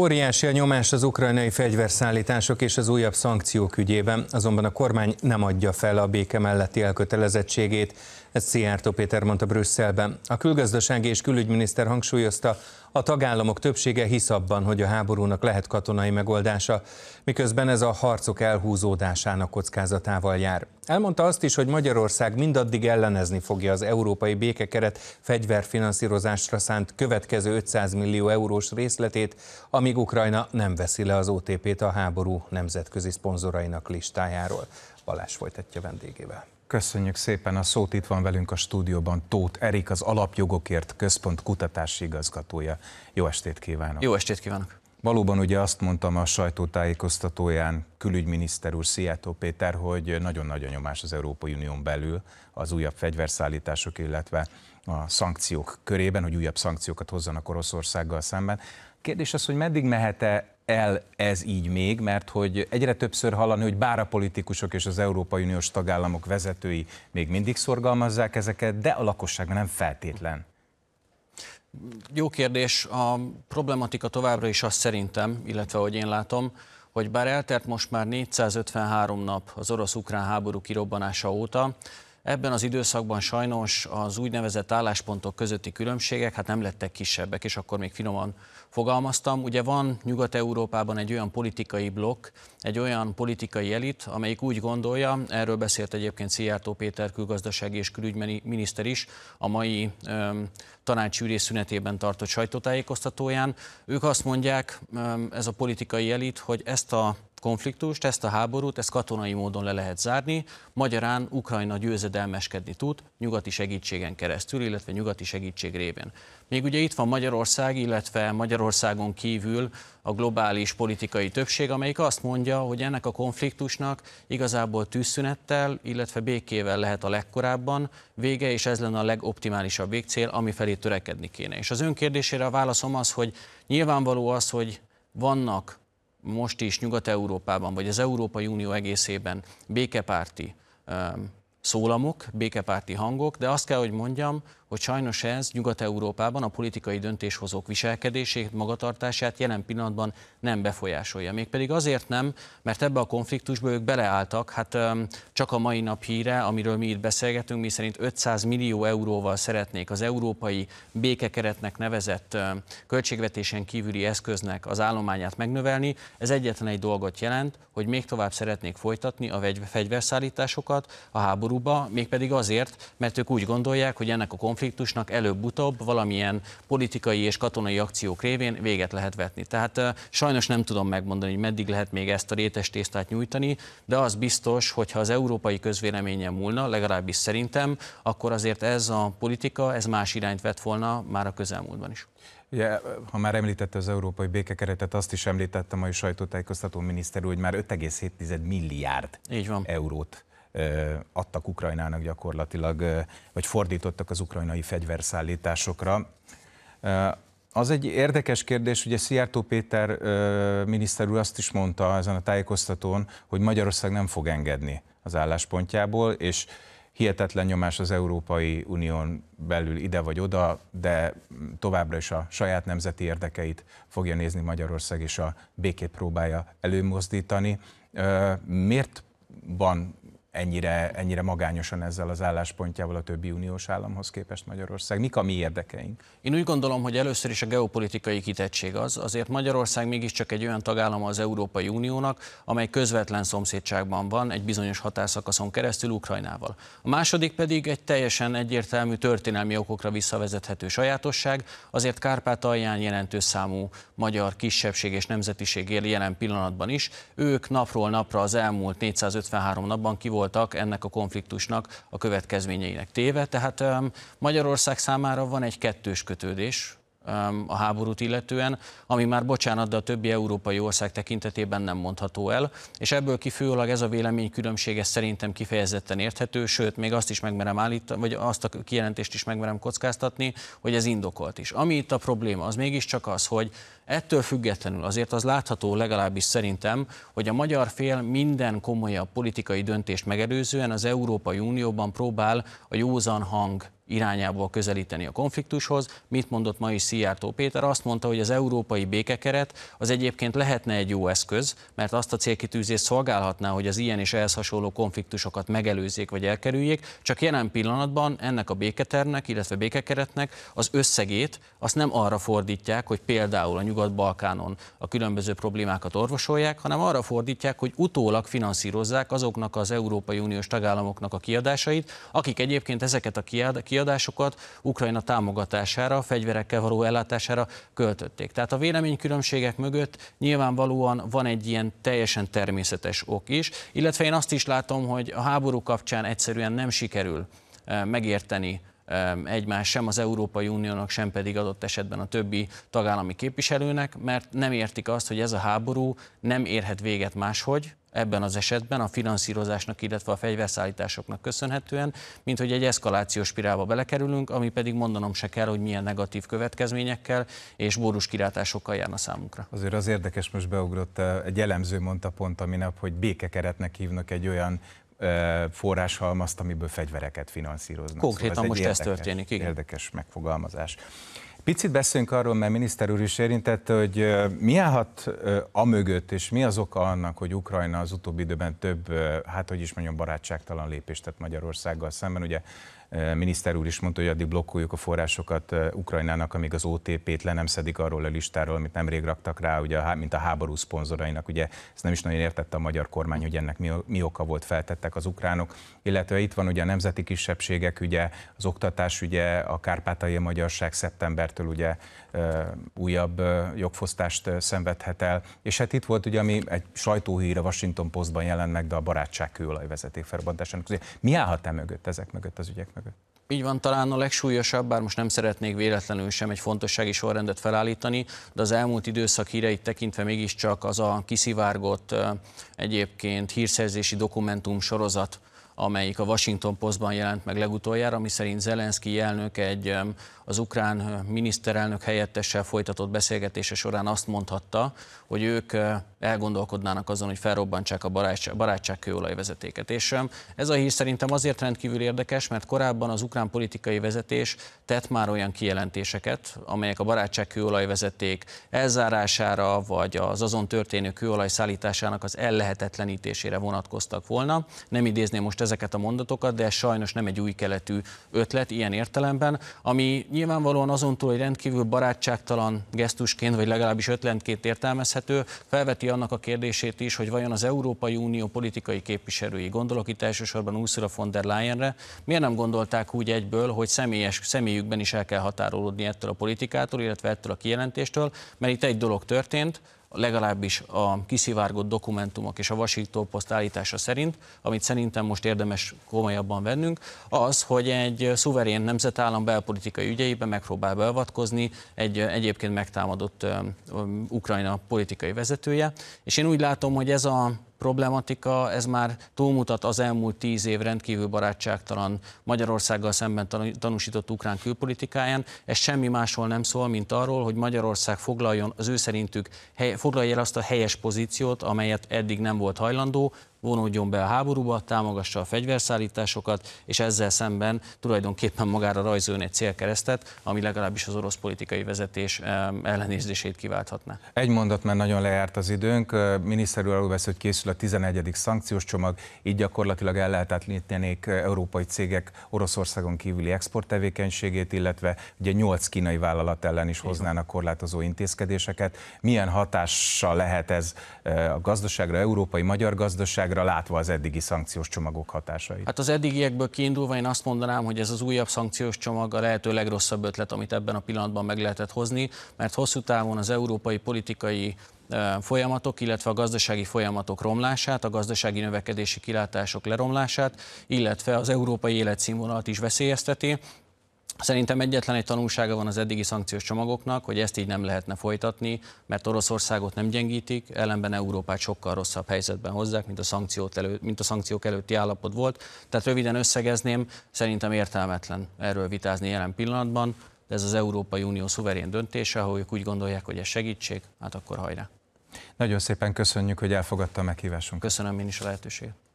Óriási a nyomás az ukrajnai fegyverszállítások és az újabb szankciók ügyében, azonban a kormány nem adja fel a béke melletti elkötelezettségét. Ezt Szijjártó Péter mondta Brüsszelben. A külgazdasági és külügyminiszter hangsúlyozta, a tagállamok többsége hisz abban, hogy a háborúnak lehet katonai megoldása, miközben ez a harcok elhúzódásának kockázatával jár. Elmondta azt is, hogy Magyarország mindaddig ellenezni fogja az európai békekeret fegyverfinanszírozásra szánt következő 500 millió eurós részletét, amíg Ukrajna nem veszi le az OTP-t a háború nemzetközi szponzorainak listájáról. Balázs folytatja vendégével. Köszönjük szépen a szót, itt van velünk a stúdióban Tóth Erik, az Alapjogokért Központ kutatási igazgatója. Jó estét kívánok! Jó estét kívánok! Valóban ugye azt mondtam a sajtótájékoztatóján külügyminiszter úr Szijjátó Péter, hogy nagyon nagy a nyomás az Európai Unión belül az újabb fegyverszállítások, illetve a szankciók körében, hogy újabb szankciókat hozzanak Oroszországgal szemben. Kérdés az, hogy meddig mehet-e el ez így még, mert hogy egyre többször hallani, hogy bár a politikusok és az Európai Uniós tagállamok vezetői még mindig szorgalmazzák ezeket, de a lakosság nem feltétlen. Jó kérdés. A problematika továbbra is azt szerintem, illetve hogy én látom, hogy bár eltelt most már 453 nap az orosz-ukrán háború kirobbanása óta, Ebben az időszakban sajnos az úgynevezett álláspontok közötti különbségek hát nem lettek kisebbek, és akkor még finoman fogalmaztam. Ugye van Nyugat-Európában egy olyan politikai blokk, egy olyan politikai elit, amelyik úgy gondolja, erről beszélt egyébként Szijjártó Péter külgazdasági és miniszter is a mai um, tanácsűrés szünetében tartott sajtótájékoztatóján. Ők azt mondják, um, ez a politikai elit, hogy ezt a konfliktust, ezt a háborút, ezt katonai módon le lehet zárni. Magyarán Ukrajna győzedelmeskedni tud nyugati segítségen keresztül, illetve nyugati segítség révén. Még ugye itt van Magyarország, illetve Magyarországon kívül a globális politikai többség, amelyik azt mondja, hogy ennek a konfliktusnak igazából tűzszünettel, illetve békével lehet a legkorábban vége, és ez lenne a legoptimálisabb végcél, ami felé törekedni kéne. És az önkérdésére a válaszom az, hogy nyilvánvaló az, hogy vannak most is Nyugat-Európában, vagy az Európai Unió egészében békepárti um, szólamok, békepárti hangok, de azt kell, hogy mondjam, hogy sajnos ez Nyugat-Európában a politikai döntéshozók viselkedését, magatartását jelen pillanatban nem befolyásolja. Mégpedig azért nem, mert ebbe a konfliktusba ők beleálltak, hát csak a mai nap híre, amiről mi itt beszélgetünk, mi szerint 500 millió euróval szeretnék az európai békekeretnek nevezett költségvetésen kívüli eszköznek az állományát megnövelni. Ez egyetlen egy dolgot jelent, hogy még tovább szeretnék folytatni a fegyverszállításokat, a háború háborúba, mégpedig azért, mert ők úgy gondolják, hogy ennek a konfliktusnak előbb-utóbb valamilyen politikai és katonai akciók révén véget lehet vetni. Tehát sajnos nem tudom megmondani, hogy meddig lehet még ezt a rétes tésztát nyújtani, de az biztos, hogy ha az európai közvéleménye múlna, legalábbis szerintem, akkor azért ez a politika, ez más irányt vett volna már a közelmúltban is. Ja, ha már említette az európai békekeretet, azt is említettem a mai sajtótájékoztató miniszter úr, hogy már 5,7 milliárd Így van. eurót adtak Ukrajnának gyakorlatilag, vagy fordítottak az ukrajnai fegyverszállításokra. Az egy érdekes kérdés, ugye Szijjártó Péter miniszter úr azt is mondta ezen a tájékoztatón, hogy Magyarország nem fog engedni az álláspontjából, és hihetetlen nyomás az Európai Unión belül ide vagy oda, de továbbra is a saját nemzeti érdekeit fogja nézni Magyarország, és a békét próbálja előmozdítani. Miért van ennyire, ennyire magányosan ezzel az álláspontjával a többi uniós államhoz képest Magyarország? Mik a mi érdekeink? Én úgy gondolom, hogy először is a geopolitikai kitettség az. Azért Magyarország mégiscsak egy olyan tagállam az Európai Uniónak, amely közvetlen szomszédságban van egy bizonyos határszakaszon keresztül Ukrajnával. A második pedig egy teljesen egyértelmű történelmi okokra visszavezethető sajátosság, azért Kárpátalján jelentős számú magyar kisebbség és nemzetiség él jelen pillanatban is. Ők napról napra az elmúlt 453 napban kivolt voltak ennek a konfliktusnak a következményeinek téve. Tehát Magyarország számára van egy kettős kötődés, Um, a háborút illetően, ami már bocsánat, de a többi európai ország tekintetében nem mondható el, és ebből kifolyólag ez a vélemény különbsége szerintem kifejezetten érthető, sőt, még azt is megmerem állítani, vagy azt a kijelentést is megmerem kockáztatni, hogy ez indokolt is. Ami itt a probléma, az mégiscsak az, hogy ettől függetlenül azért az látható legalábbis szerintem, hogy a magyar fél minden komolyabb politikai döntést megelőzően az Európai Unióban próbál a józan hang irányából közelíteni a konfliktushoz. Mit mondott ma is Szijjártó Péter? Azt mondta, hogy az európai békekeret az egyébként lehetne egy jó eszköz, mert azt a célkitűzést szolgálhatná, hogy az ilyen és ehhez hasonló konfliktusokat megelőzzék vagy elkerüljék, csak jelen pillanatban ennek a béketernek, illetve békekeretnek az összegét azt nem arra fordítják, hogy például a Nyugat-Balkánon a különböző problémákat orvosolják, hanem arra fordítják, hogy utólag finanszírozzák azoknak az Európai Uniós tagállamoknak a kiadásait, akik egyébként ezeket a kiadásokat kiadásokat Ukrajna támogatására, fegyverekkel való ellátására költötték. Tehát a véleménykülönbségek mögött nyilvánvalóan van egy ilyen teljesen természetes ok is, illetve én azt is látom, hogy a háború kapcsán egyszerűen nem sikerül eh, megérteni egymás, sem az Európai Uniónak, sem pedig adott esetben a többi tagállami képviselőnek, mert nem értik azt, hogy ez a háború nem érhet véget máshogy, ebben az esetben a finanszírozásnak, illetve a fegyverszállításoknak köszönhetően, mint hogy egy eszkalációs spirálba belekerülünk, ami pedig mondanom se kell, hogy milyen negatív következményekkel és borús kirátásokkal járna számunkra. Azért az érdekes, most beugrott, egy elemző mondta pont a minap, hogy békekeretnek hívnak egy olyan forráshalmazt, amiből fegyvereket finanszíroznak. Szóval Konkrétan szóval ez most ez történik, igen. Érdekes megfogalmazás. Picit beszéljünk arról, mert miniszter úr is érintette, hogy mi állhat a mögött, és mi az oka annak, hogy Ukrajna az utóbbi időben több, hát hogy is mondjam, barátságtalan lépést tett Magyarországgal szemben. Ugye miniszter úr is mondta, hogy addig blokkoljuk a forrásokat Ukrajnának, amíg az OTP-t le nem szedik arról a listáról, amit nemrég raktak rá, ugye, mint a háború szponzorainak. Ugye ezt nem is nagyon értette a magyar kormány, hogy ennek mi, mi oka volt, feltettek az ukránok. Illetve itt van ugye a nemzeti kisebbségek, ugye az oktatás, ugye a kárpátai magyarság szeptembertől ugye újabb jogfosztást szenvedhet el. És hát itt volt ugye, ami egy sajtóhír a Washington Postban jelent meg, de a barátság kőolaj vezeték felbontásának. Mi állhat e mögött, ezek mögött az ügyek? mögött. Így van, talán a legsúlyosabb, bár most nem szeretnék véletlenül sem egy fontossági sorrendet felállítani, de az elmúlt időszak híreit tekintve mégiscsak az a kiszivárgott egyébként hírszerzési dokumentum sorozat, amelyik a Washington Postban jelent meg legutoljára, ami szerint Zelenszky elnök egy az ukrán miniszterelnök helyettessel folytatott beszélgetése során azt mondhatta, hogy ők elgondolkodnának azon, hogy felrobbantsák a barátság, barátság vezetéket. És um, ez a hír szerintem azért rendkívül érdekes, mert korábban az ukrán politikai vezetés tett már olyan kijelentéseket, amelyek a barátság vezeték elzárására, vagy az azon történő kőolaj szállításának az ellehetetlenítésére vonatkoztak volna. Nem idézném most ezeket a mondatokat, de ez sajnos nem egy új keletű ötlet ilyen értelemben, ami nyilvánvalóan azon túl, hogy rendkívül barátságtalan gesztusként, vagy legalábbis ötlentként értelmezhető, felveti annak a kérdését is, hogy vajon az Európai Unió politikai képviselői, gondolok itt elsősorban Ursula von der Leyenre, miért nem gondolták úgy egyből, hogy személyes, személyükben is el kell határolódni ettől a politikától, illetve ettől a kijelentéstől, mert itt egy dolog történt, legalábbis a kiszivárgott dokumentumok és a Washington Post állítása szerint, amit szerintem most érdemes komolyabban vennünk, az, hogy egy szuverén nemzetállam belpolitikai ügyeibe megpróbál beavatkozni egy egyébként megtámadott Ukrajna politikai vezetője. És én úgy látom, hogy ez a problematika, ez már túlmutat az elmúlt tíz év rendkívül barátságtalan Magyarországgal szemben tanúsított ukrán külpolitikáján. Ez semmi máshol nem szól, mint arról, hogy Magyarország foglaljon az ő szerintük, hely, foglalja el azt a helyes pozíciót, amelyet eddig nem volt hajlandó, vonódjon be a háborúba, támogassa a fegyverszállításokat, és ezzel szemben tulajdonképpen magára rajzoljon egy célkeresztet, ami legalábbis az orosz politikai vezetés ellenézését kiválthatná. Egy mondat, mert nagyon lejárt az időnk. Miniszter úr vesz, hogy készül a 11. szankciós csomag, így gyakorlatilag ellehetetlenítenék európai cégek Oroszországon kívüli exporttevékenységét, illetve ugye 8 kínai vállalat ellen is hoznának korlátozó intézkedéseket. Milyen hatással lehet ez a gazdaságra, európai magyar gazdaságra, távolságra látva az eddigi szankciós csomagok hatásait? Hát az eddigiekből kiindulva én azt mondanám, hogy ez az újabb szankciós csomag a lehető legrosszabb ötlet, amit ebben a pillanatban meg lehetett hozni, mert hosszú távon az európai politikai e, folyamatok, illetve a gazdasági folyamatok romlását, a gazdasági növekedési kilátások leromlását, illetve az európai életszínvonalat is veszélyezteti, Szerintem egyetlen egy tanulsága van az eddigi szankciós csomagoknak, hogy ezt így nem lehetne folytatni, mert Oroszországot nem gyengítik, ellenben Európát sokkal rosszabb helyzetben hozzák, mint a, szankciót elő, mint a szankciók előtti állapot volt. Tehát röviden összegezném, szerintem értelmetlen erről vitázni jelen pillanatban, de ez az Európai Unió szuverén döntése, ahol ők úgy gondolják, hogy ez segítség, hát akkor hajrá. Nagyon szépen köszönjük, hogy elfogadta a meghívásunkat. Köszönöm én is a lehetőséget.